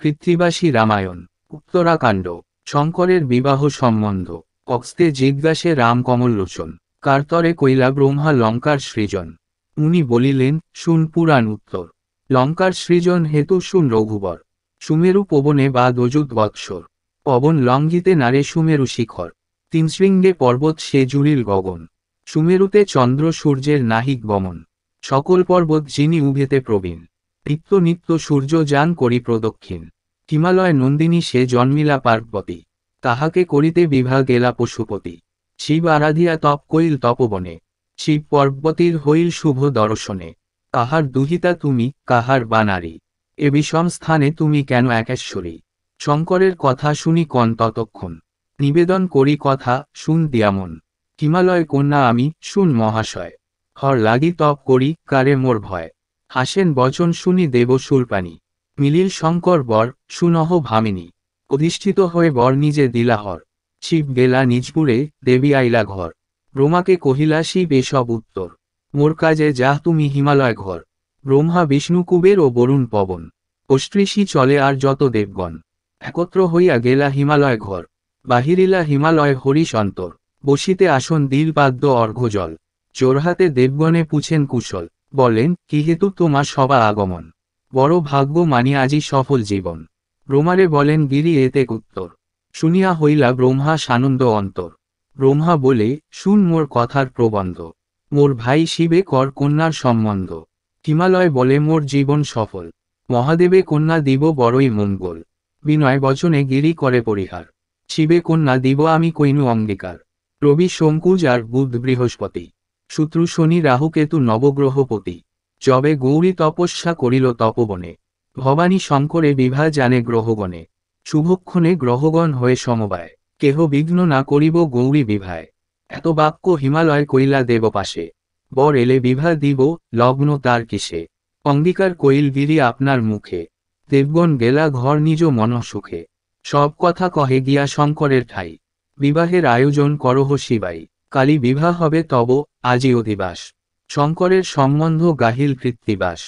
পৃথ্বীবাসী রামায়ণ উত্তরাকাণ্ড শঙ্করের বিবাহ সম্বন্ধ কক্সতে জিজ্ঞাসে রামকমল লোচন কার্তরে কৈলা ব্রহ্মা লঙ্কার সৃজন উনি বলিলেন শুন পুরাণ উত্তর লঙ্কার সৃজন হেতু শুন রঘুবর সুমেরু পবনে বা দজুত বৎসর পবন লঙ্গিতে নারে সুমেরু শিখর তিনশৃঙ্গে পর্বত সে জুড়িল গগন সুমেরুতে চন্দ্র সূর্যের নাহিক বমন সকল পর্বত যিনি উভেতে প্রবীণ নিত্য নিত্য সূর্য যান করি প্রদক্ষিণ হিমালয় নন্দিনী সে জন্মিলা পার্বতী তাহাকে করিতে বিভা গেলা পশুপতি শিব আরাধিয়া তপ কইল তপবনে শিব পর্বতীর হইল শুভ দর্শনে তাহার দুহিতা তুমি কাহার বানারি এ বিষম স্থানে তুমি কেন একেশ্বরী শঙ্করের কথা শুনি কন ততক্ষণ নিবেদন করি কথা শুন দিয়ামন হিমালয় কন্যা আমি শুন মহাশয় হর লাগি তপ করি কারে মোর ভয় হাসেন বচন শুনি দেব সুরপানি মিলিল শঙ্কর বর সুনহ ভামিনী অধিষ্ঠিত হয়ে বর নিজে দিলাহর শিব গেলা নিজপুরে দেবী আইলা ঘর ব্রহ্মাকে কহিলা শিব এসব উত্তর মোর কাজে যাহ তুমি হিমালয় ঘর ব্রহ্মা বিষ্ণু কুবের ও বরুণ পবন অষ্টৃষি চলে আর যত দেবগণ একত্র হইয়া গেলা হিমালয় ঘর বাহিরিলা হিমালয় হরিশ অন্তর বসিতে আসন দিল বাদ্য অর্ঘজল জোরহাতে দেবগণে পুছেন কুশল বলেন কিহেতু তোমার সবার আগমন বড় ভাগ্য মানি আজি সফল জীবন ব্রোমারে বলেন গিরি এতে উত্তর শুনিয়া হইলা ব্রহ্মা সানন্দ অন্তর ব্রহ্মা বলে শুন মোর কথার প্রবন্ধ মোর ভাই শিবে কর কন্যার সম্বন্ধ হিমালয় বলে মোর জীবন সফল মহাদেবে কন্যা দিব বড়ই মঙ্গল বিনয় বচনে গিরি করে পরিহার শিবে কন্যা দিব আমি কইনু অঙ্গীকার রবি শঙ্কুজ আর বুধ বৃহস্পতি শত্রু শনি রাহুকেতু নবগ্রহপতি যবে গৌরী তপস্যা করিল তপবনে ভবানী শঙ্করে বিভা জানে গ্রহগণে শুভক্ষণে গ্রহগণ হয়ে সমবায় কেহ বিঘ্ন না করিব গৌরী বিভায় এত বাক্য হিমালয় কইলা দেব পাশে বর এলে বিভা দিব লগ্ন তার কিসে অঙ্গীকার কইল গিরি আপনার মুখে দেবগণ গেলা ঘর নিজ মন সুখে সব কথা কহে গিয়া শঙ্করের ঠাই বিবাহের আয়োজন করহ শিবাই কালী বিবাহ হবে তব আজি অধিবাস শঙ্করের সম্বন্ধ গাহিল কৃত্তিবাস